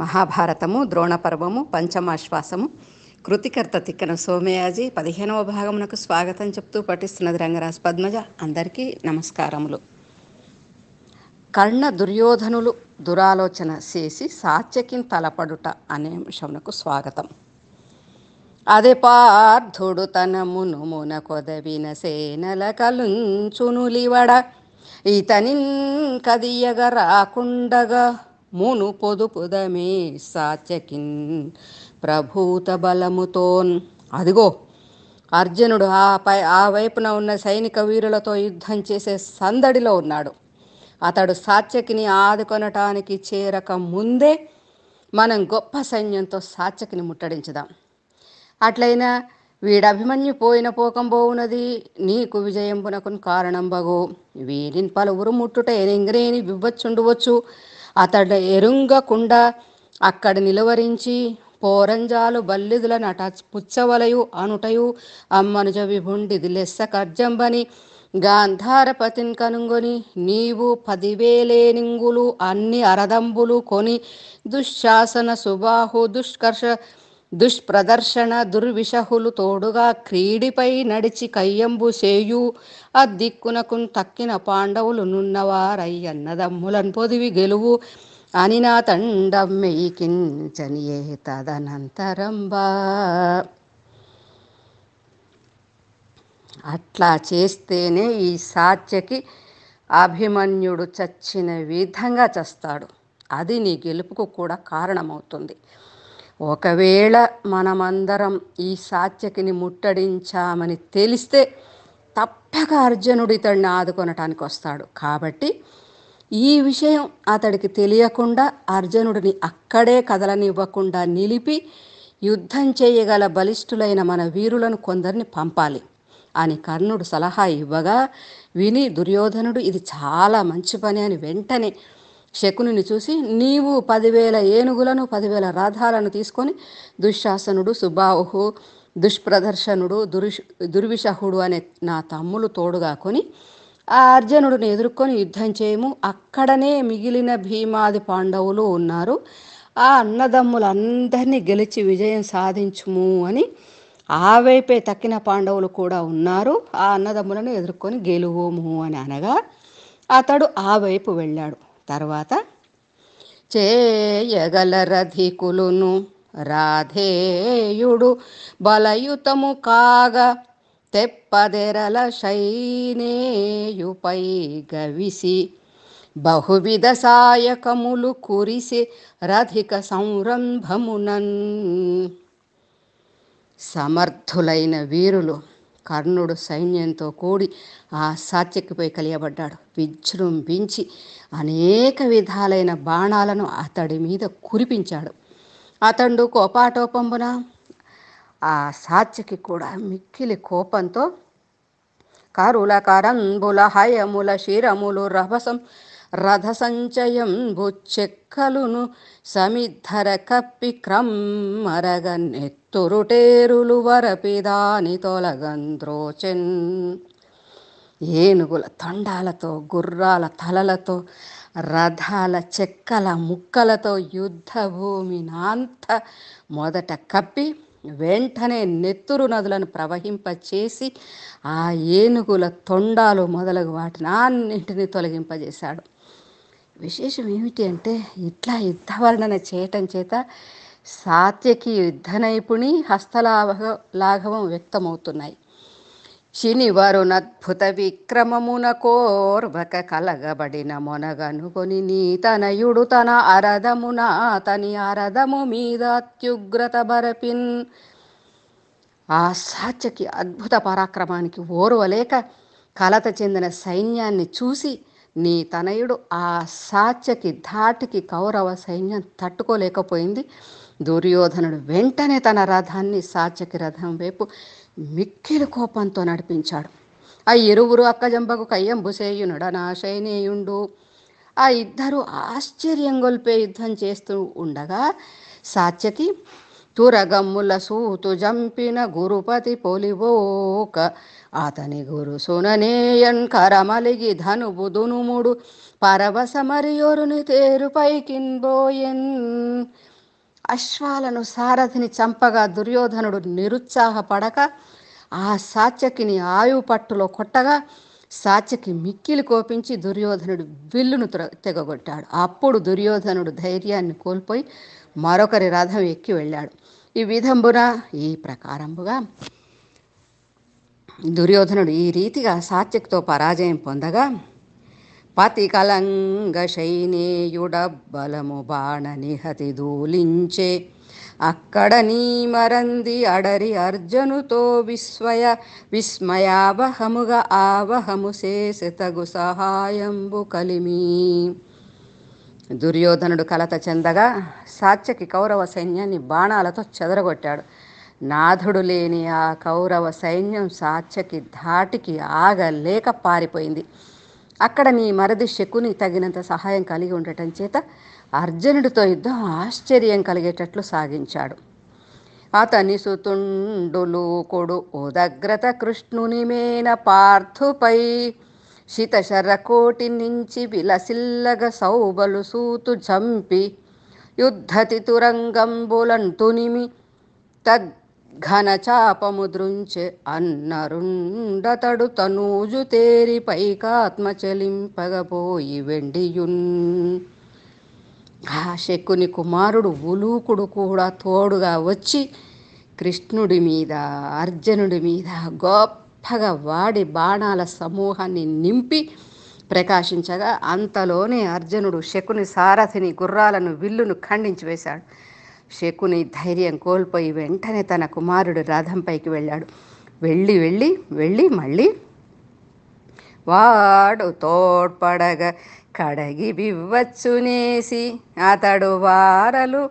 మహాభారతము ద్రోణపర్వము పంచమాశ్వాసము కృతికర్త తిక్కన సోమయాజీ పదిహేనవ భాగమునకు స్వాగతం చెప్తూ పఠిస్తున్నది రంగరాజు పద్మజ అందరికీ నమస్కారములు కర్ణ దుర్యోధనులు దురాలోచన చేసి సాత్యకిన్ తలపడుట అనే అంశమునకు స్వాగతం అదే పార్థుడు తనమును మునకొదవిన సేనల కలుంచునులివడ ఇతని కదియగ రాకుండగా మును పొదుపుదమే సాచకిన్ ప్రభూత బలముతోన్ అదిగో అర్జునుడు ఆ పై ఆ వైపున ఉన్న సైనిక వీరులతో యుద్ధం చేసే సందడిలో ఉన్నాడు అతడు సాత్యకిని ఆదుకొనటానికి చేరక ముందే మనం గొప్ప సైన్యంతో సాత్యకిని ముట్టడించుదాం అట్లయినా వీడభిమన్యు పోయిన పోకంబోవునది నీకు విజయంబునకున్ కారణం బగు వీరిని పలువురు ముట్టుట ఎనింగ్రేని వివ్వచ్చుండవచ్చు అతడు ఎరుంగకుండా అక్కడ నిలువరించి పోరంజాలు బల్లిదుల నట పుచ్చవలయు అనుటయు అమ్మనుజ విభుండిది లెస్స కర్జంబని గాంధారపతిన్ కనుగొని నీవు పదివేలేనింగులు అన్ని అరదంబులు కొని దుశ్శాసన సుబాహు దుష్కర్ష దుష్ప్రదర్శన దుర్విషహులు తోడుగా క్రీడిపై నడిచి కయ్యంబు చేయు ఆ దిక్కునకు తక్కిన పాండవులు నున్నవారయ్యన్నదమ్ములను పొదివి గెలువు అని నా తండమ్మెయికించనియే తదనంతరంబా అట్లా చేస్తేనే ఈ సాత్యకి అభిమన్యుడు చచ్చిన విధంగా చస్తాడు అది నీ గెలుపుకు కూడా కారణమవుతుంది ఒకవేళ మనమందరం ఈ సాత్యకిని ముట్టడించామని తెలిస్తే తప్పక అర్జునుడు ఇతడిని ఆదుకొనటానికి వస్తాడు కాబట్టి ఈ విషయం అతడికి తెలియకుండా అర్జునుడిని అక్కడే కదలనివ్వకుండా నిలిపి యుద్ధం చేయగల బలిష్ఠులైన మన వీరులను కొందరిని పంపాలి అని కర్ణుడు సలహా ఇవ్వగా విని దుర్యోధనుడు ఇది చాలా మంచి పని అని వెంటనే శకునిని చూసి నీవు పదివేల ఏనుగులను పదివేల రథాలను తీసుకొని దుశ్శాసనుడు సుబాహు దుష్ప్రదర్శనుడు దురుష్ దుర్విషహుడు అనే నా తమ్ములు తోడుగా కొని ఆ అర్జునుడిని ఎదుర్కొని యుద్ధం చేయము అక్కడనే మిగిలిన భీమాది పాండవులు ఉన్నారు ఆ అన్నదమ్ములందరినీ గెలిచి విజయం సాధించుము అని ఆ వైపే తక్కిన పాండవులు కూడా ఉన్నారు ఆ అన్నదమ్ములను ఎదుర్కొని గెలువోము అని అనగా అతడు ఆ వైపు వెళ్ళాడు తర్వాత చేయగలరధికులును రాధేయుడు బలయుతము కాగ తెప్పదెరల శైనేయుపై గవిసి బహువిధ సాయకములు కురిసి రధిక సంరంభమునన్ సమర్థులైన వీరులు కర్ణుడు సైన్యంతో కూడి ఆ సాత్యకిపై కలియబడ్డాడు విజృంభించి అనేక విధాలైన బాణాలను అతడి మీద కురిపించాడు అతడు కోపాటోపంబున ఆ సాత్యకి కూడా మిక్కిలి కోపంతో కారుల కరంబుల హయముల శిరములు రభసం రథసంచయం బుచ్చెక్కలును సమిద్ధర కప్పి క్రమ్మరగ నెత్తురుటేరులు వరపిదాని తొలగంద్రోచెన్ ఏనుగుల తొండాలతో గుర్రాల తలలతో రథాల చెక్కల ముక్కలతో యుద్ధ నాంత మొదట కప్పి వెంటనే నెత్తురు నదులను ప్రవహింపచేసి ఆ ఏనుగుల తొండాలు మొదలగు వాటిని అన్నింటినీ తొలగింపజేశాడు విశేషం ఏమిటి అంటే ఇట్లా వర్ణన చేయటం చేత సాత్యకి యుద్ధ నైపుణి హస్తలాభ లాఘవం వ్యక్తమవుతున్నాయి శని వరుణద్భుత విక్రమమున కోర్వక కలగబడిన మొనగనుకొని నీ తనయుడు తన అరదమున తని అరదము మీద అత్యుగ్రత బరపిన్ ఆ సాత్యకి అద్భుత పరాక్రమానికి ఓర్వలేక కలత చెందిన సైన్యాన్ని చూసి నీ తనయుడు ఆ సాత్యకి ధాటికి కౌరవ సైన్యం తట్టుకోలేకపోయింది దుర్యోధనుడు వెంటనే తన రథాన్ని సాత్యకి రథం వైపు మిక్కిలి కోపంతో నడిపించాడు ఆ ఇరువురు అక్కజంబకు నా శైనేయుండు ఆ ఇద్దరు ఆశ్చర్యం గొల్పే యుద్ధం చేస్తూ ఉండగా సాత్యకి తురగమ్ముల సూతు జంపిన గురుపతి పొలివోక అతని గురు సుననేయన్ కరమలిగి ధనుబు దునుముడు మరియోరుని తేరు తేరుపైకిన్బోయెన్ అశ్వాలను సారథిని చంపగా దుర్యోధనుడు నిరుత్సాహపడక ఆ సాత్యకిని ఆయువు పట్టులో కొట్టగా సాత్యకి మిక్కిలి కోపించి దుర్యోధనుడు విల్లును తెగగొట్టాడు అప్పుడు దుర్యోధనుడు ధైర్యాన్ని కోల్పోయి మరొకరి రథం ఎక్కి వెళ్ళాడు ఈ విధంబున ఈ ప్రకారంబుగా దుర్యోధనుడు ఈ రీతిగా సాత్యక్తో పరాజయం పొందగా పతి కలంగ శైనేయుడ బలము బాణ నిహతి దూలించే అక్కడ నీ మరంది అడరి అర్జునుతో విస్మయ విస్మయావహముగా ఆవహము చేసెతగు సహాయంబు కలిమీ దుర్యోధనుడు కలత చెందగా సాత్యకి కౌరవ సైన్యాన్ని బాణాలతో చెదరగొట్టాడు నాథుడు లేని ఆ కౌరవ సైన్యం సాత్యకి ధాటికి ఆగలేక పారిపోయింది అక్కడ నీ మరది శకుని తగినంత సహాయం కలిగి ఉండటం చేత అర్జునుడితో యుద్ధం ఆశ్చర్యం కలిగేటట్లు సాగించాడు అతని సుతుండులు కొడు ఉదగ్రత కృష్ణుని మేన పార్థుపై శితశరకోటి నుంచి విలసిల్లగ సౌబలు సూతు చంపి యుద్ధతి తురంగం యుద్ధతితురంగంబులన్ తునిమి దృంచె అన్నరుండతడు తనూజు తేరి పైకాత్మ చెలింపగపోయి వెండియున్ ఆ శకుని కుమారుడు ఉలూకుడు కూడా తోడుగా వచ్చి కృష్ణుడి మీద అర్జునుడి మీద గొప్ప మెత్తగా వాడి బాణాల సమూహాన్ని నింపి ప్రకాశించగా అంతలోనే అర్జునుడు శకుని సారథిని గుర్రాలను విల్లును ఖండించి వేశాడు శకుని ధైర్యం కోల్పోయి వెంటనే తన కుమారుడు రథంపైకి వెళ్ళాడు వెళ్ళి వెళ్ళి వెళ్ళి మళ్ళీ వాడు తోడ్పడగా కడగి బివ్వచ్చునేసి అతడు వారలు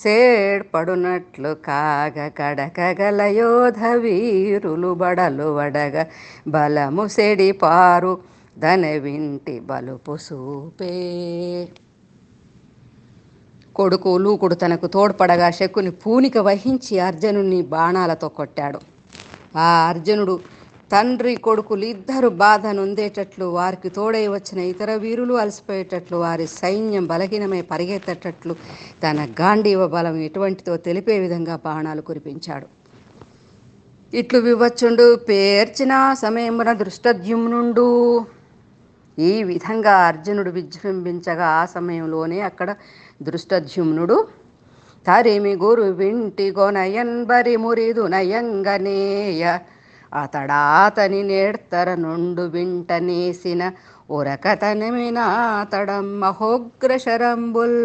సేడ్పడునట్లు కాగ కడకగల యోధ వీరులు బడలు వడగ బలము సెడిపారు దన వింటి బలుపు సూపే కొడుకు లూకుడు తనకు తోడ్పడగా శకుని పూనిక వహించి అర్జునుని బాణాలతో కొట్టాడు ఆ అర్జునుడు తండ్రి కొడుకులు ఇద్దరు బాధ నొందేటట్లు వారికి తోడై వచ్చిన ఇతర వీరులు అలసిపోయేటట్లు వారి సైన్యం బలహీనమై పరిగెత్తేటట్లు తన గాంధీవ బలం ఎటువంటితో తెలిపే విధంగా బాణాలు కురిపించాడు ఇట్లు వివచ్చుండు పేర్చిన సమయమున దృష్టద్యుమ్నుండు ఈ విధంగా అర్జునుడు విజృంభించగా ఆ సమయంలోనే అక్కడ దృష్టద్యుమ్నుడు తరిమి గురు వింటి గొనయన్ బరి మురిదు నయంగనేయ అతడాతని నేర్తర నుండు వింటనేసిన ఉరకతనమినాతడం మహోగ్రశరంబుల్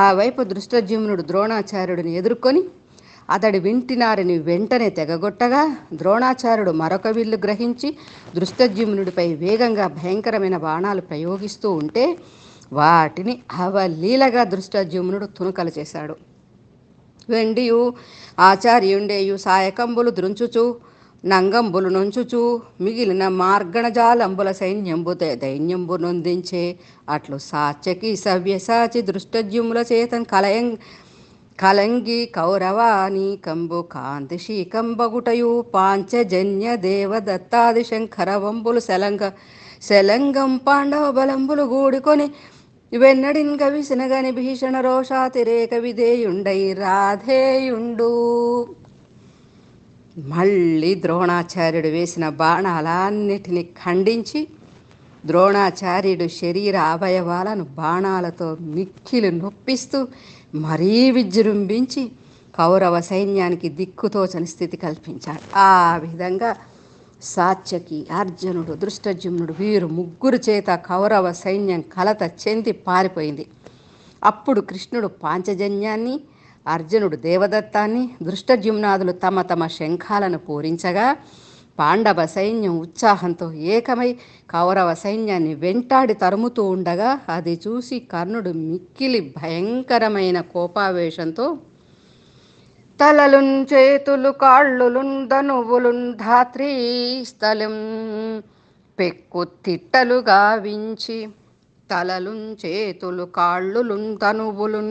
ఆ వైపు దృష్టజ్యుమ్నుడు ద్రోణాచార్యుడిని ఎదుర్కొని అతడి వింటినారిని వెంటనే తెగగొట్టగా ద్రోణాచార్యుడు మరొక విల్లు గ్రహించి దృష్టజ్యుమ్నుడిపై వేగంగా భయంకరమైన బాణాలు ప్రయోగిస్తూ ఉంటే వాటిని అవలీలగా దృష్టజ్యుమ్నుడు తునుకలు చేశాడు వెండియు ఆచార్యుండేయు సాయకంబులు దృంచుచు నంగంబులు నుంచుచు మిగిలిన మార్గణజాలంబుల సైన్యంబుతే దైన్యంబు నొందించే అట్లు సాచకి సవ్యసాచి దృష్టజ్యుముల చేతన్ కలయం కలంగి కౌరవాణి కంబు కాంతి శీకంబగుటయు పాంచజన్య దేవదత్తాది శంకరవంబులు శలంగ శలంగం పాండవ బలంబులు గూడుకొని వెన్నడిన్ కవిసినగని భీషణ రోషాతిరేక విధేయుండై రాధేయుండు మళ్ళీ ద్రోణాచార్యుడు వేసిన బాణాలన్నిటినీ ఖండించి ద్రోణాచార్యుడు శరీర అవయవాలను బాణాలతో మిక్కిలు నొప్పిస్తూ మరీ విజృంభించి కౌరవ సైన్యానికి దిక్కుతోచని స్థితి కల్పించాడు ఆ విధంగా సాత్యకి అర్జునుడు దృష్టజుమ్నుడు వీరు ముగ్గురు చేత కౌరవ సైన్యం కలత చెంది పారిపోయింది అప్పుడు కృష్ణుడు పాంచజన్యాన్ని అర్జునుడు దేవదత్తాన్ని దృష్టజుమ్నాదులు తమ తమ శంఖాలను పూరించగా పాండవ సైన్యం ఉత్సాహంతో ఏకమై కౌరవ సైన్యాన్ని వెంటాడి తరుముతూ ఉండగా అది చూసి కర్ణుడు మిక్కిలి భయంకరమైన కోపావేశంతో తలలున్ చేతులు కాళ్ళులున్ ధనువులున్ స్థలం పెక్కు తిట్టలుగా వించి తలలుం చేతులు కాళ్ళులుం తనువులుం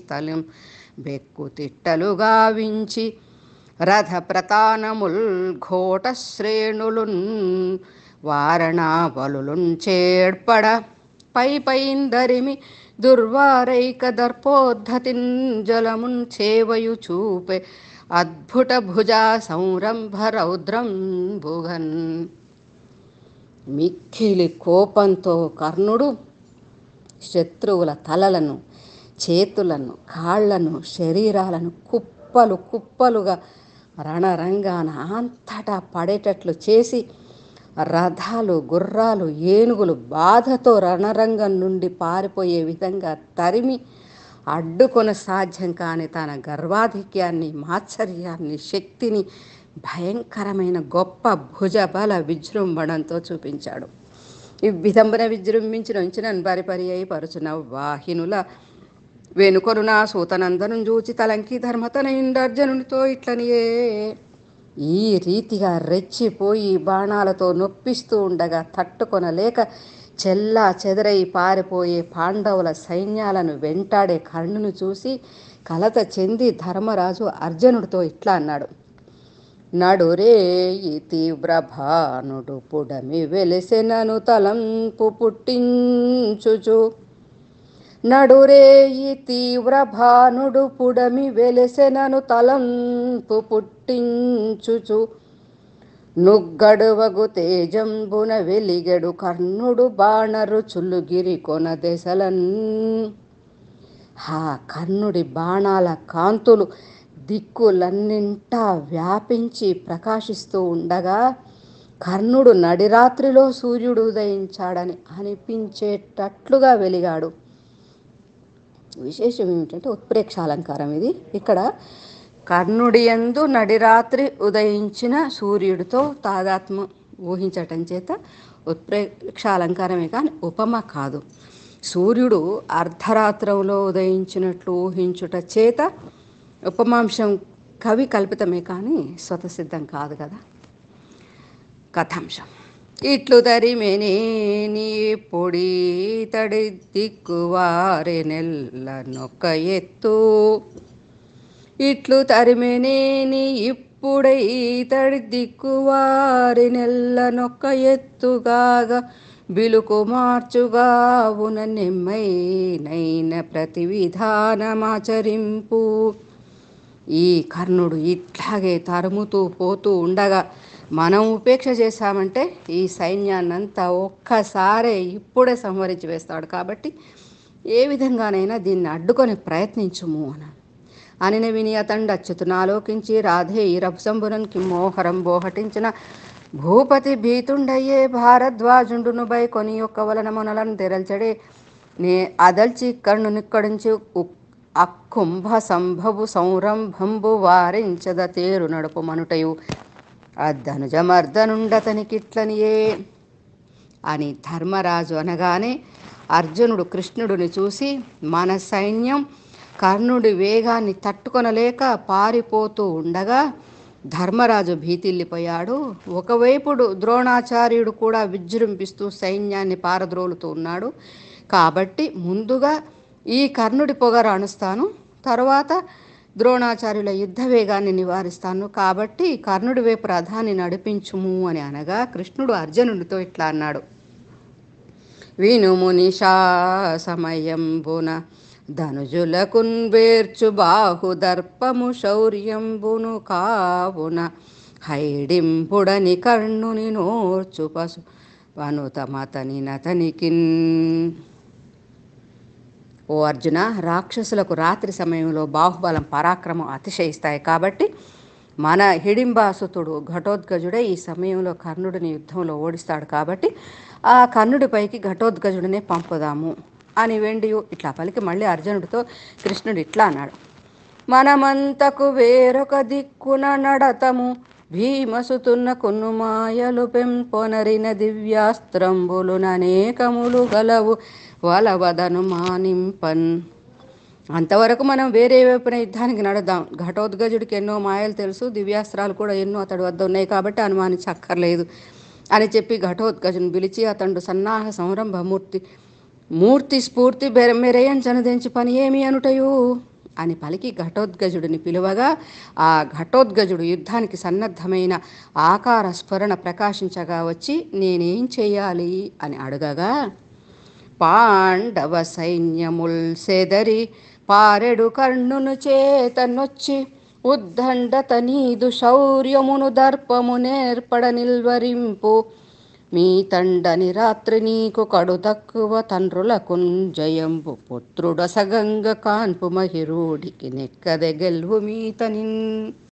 స్థలం బెక్కు తిట్టలు గావించి రథ ప్రతానముల్ ఘోట శ్రేణులున్ వారణావలులున్ చేడ్పడ పై పైందరిమి దుర్వారైక దర్పోద్ధతిన్ జలమున్ చేవయు చూపే అద్భుత భుజా సంరంభ రౌద్రం భుగన్ మిక్కిలి కోపంతో కర్ణుడు శత్రువుల తలలను చేతులను కాళ్లను శరీరాలను కుప్పలు కుప్పలుగా రణరంగాన అంతటా పడేటట్లు చేసి రథాలు గుర్రాలు ఏనుగులు బాధతో రణరంగం నుండి పారిపోయే విధంగా తరిమి అడ్డుకొన సాధ్యం కాని తన గర్వాధిక్యాన్ని మాత్సర్యాన్ని శక్తిని భయంకరమైన గొప్ప భుజబల విజృంభణంతో చూపించాడు ఈ విధంబన విజృంభించి నన్ను పరిపరి అయి పరుచున వాహినుల వెనుకొనున సూతనందను చూచి తలంకి ధర్మతనయుండర్జనుడితో ఇట్లనియే ఈ రీతిగా రెచ్చిపోయి బాణాలతో నొప్పిస్తూ ఉండగా తట్టుకొనలేక చెల్లా చెదరై పారిపోయే పాండవుల సైన్యాలను వెంటాడే కర్ణును చూసి కలత చెంది ధర్మరాజు అర్జునుడితో ఇట్లా అన్నాడు నడురే ఈ తీవ్రభానుడు పుడమి వెలిసెనను తలంపు పుట్టించుచు నడురే ఈ తీవ్రభానుడు పుడమి వెలిసెనను తలంపు పుట్టించుచు నుగ్గడువగు తేజంబున వెలిగడు కర్ణుడు బాణరు చులుగిరి కొన దశలన్ హా కర్ణుడి బాణాల కాంతులు దిక్కులన్నింటా వ్యాపించి ప్రకాశిస్తూ ఉండగా కర్ణుడు నడిరాత్రిలో సూర్యుడు ఉదయించాడని అనిపించేటట్లుగా వెలిగాడు విశేషం ఏమిటంటే ఉత్ప్రేక్షాలంకారం ఇది ఇక్కడ కర్ణుడియందు నడిరాత్రి ఉదయించిన సూర్యుడితో తాదాత్మ్యం ఊహించటం చేత ఉత్ప్రేక్ష అలంకారమే కానీ ఉపమ కాదు సూర్యుడు అర్ధరాత్రంలో ఉదయించినట్లు ఊహించుట చేత ఉపమాంశం కవి కల్పితమే కానీ స్వతసిద్ధం కాదు కదా కథాంశం ఇట్లు తరిమెనే పొడి తడి దిక్కువారి నెల్ల నొక్క ఎత్తు ఇట్లు తరిమెనే ఇప్పుడై తడి దిక్కువారి నెల్ల నొక్క ఎత్తుగాగా బిలుకు మార్చుగా ఉన్న నిమ్మైనైన ప్రతి విధానమాచరింపు ఈ కర్ణుడు ఇట్లాగే తరుముతూ పోతూ ఉండగా మనం ఉపేక్ష చేశామంటే ఈ సైన్యాన్నంతా ఒక్కసారే ఇప్పుడే సంహరించి వేస్తాడు కాబట్టి ఏ విధంగానైనా దీన్ని అడ్డుకొని ప్రయత్నించుము అని అనిన విని అతండు అచ్యుతునాలోకించి రాధే ఈ మోహరం బోహటించిన భూపతి భీతుండయ్యే భారద్వాజుండును బై కొని యొక్క వలన మొనలను తెరల్చడే నే అదల్చి కర్ణునిక్కడించి అక్కుంభ సంభవు సంరంభంబు వారించద తేరు నడుపు మనుటయు అద్దనుజమర్దనుండతనికిట్లనియే అని ధర్మరాజు అనగానే అర్జునుడు కృష్ణుడిని చూసి మన సైన్యం కర్ణుడి వేగాన్ని తట్టుకొనలేక పారిపోతూ ఉండగా ధర్మరాజు భీతిల్లిపోయాడు ఒకవైపుడు ద్రోణాచార్యుడు కూడా విజృంభిస్తూ సైన్యాన్ని పారద్రోలుతూ ఉన్నాడు కాబట్టి ముందుగా ఈ కర్ణుడి పొగ రాణుస్తాను తరువాత ద్రోణాచార్యుల యుద్ధ వేగాన్ని నివారిస్తాను కాబట్టి కర్ణుడివే ప్రధాని నడిపించుము అని అనగా కృష్ణుడు అర్జునుడితో ఇట్లా అన్నాడు వినుము సమయం బున ధనుజులకున్ వేర్చు శౌర్యం బును కావున హైడింపుడని కర్ణుని నోర్చు పశు పనుతమతని నతనికిన్ ఓ అర్జున రాక్షసులకు రాత్రి సమయంలో బాహుబలం పరాక్రమం అతిశయిస్తాయి కాబట్టి మన హిడింబాసుతుడు ఘటోద్గజుడే ఈ సమయంలో కర్ణుడిని యుద్ధంలో ఓడిస్తాడు కాబట్టి ఆ కర్ణుడిపైకి ఘటోద్గజుడినే పంపుదాము అని వెండి ఇట్లా పలికి మళ్ళీ అర్జునుడితో కృష్ణుడు ఇట్లా అన్నాడు మనమంతకు వేరొక దిక్కున నడతము భీమసుతున్న కొన్ను మాయలు పెంపొనరిన అనేకములు గలవు వలవదను మానింపన్ అంతవరకు మనం వేరే వైపున యుద్ధానికి నడదాం ఘటోద్గజుడికి ఎన్నో మాయలు తెలుసు దివ్యాస్త్రాలు కూడా ఎన్నో అతడి వద్ద ఉన్నాయి కాబట్టి అనుమానించక్కర్లేదు అని చెప్పి ఘటోద్గజుని పిలిచి అతడు సన్నాహ సంరంభమూర్తి మూర్తి స్ఫూర్తి చనదించి పని ఏమి అనుటయు అని పలికి ఘటోద్గజుడిని పిలువగా ఆ ఘటోద్గజుడు యుద్ధానికి సన్నద్ధమైన ఆకార స్ఫురణ ప్రకాశించగా వచ్చి నేనేం చేయాలి అని అడగగా పాండవ సైన్యముల్ సెదరి పారెడు కర్ణును చేతనొచ్చి ఉద్దండత నీదు శౌర్యమును దర్పము నేర్పడ నిల్వరింపు మీ తండని రాత్రి నీకు కడు తక్కువ తండ్రులకు జయంపు సగంగ కాన్పు మహిరూడికి నెక్కదె గెల్వు మీతనిన్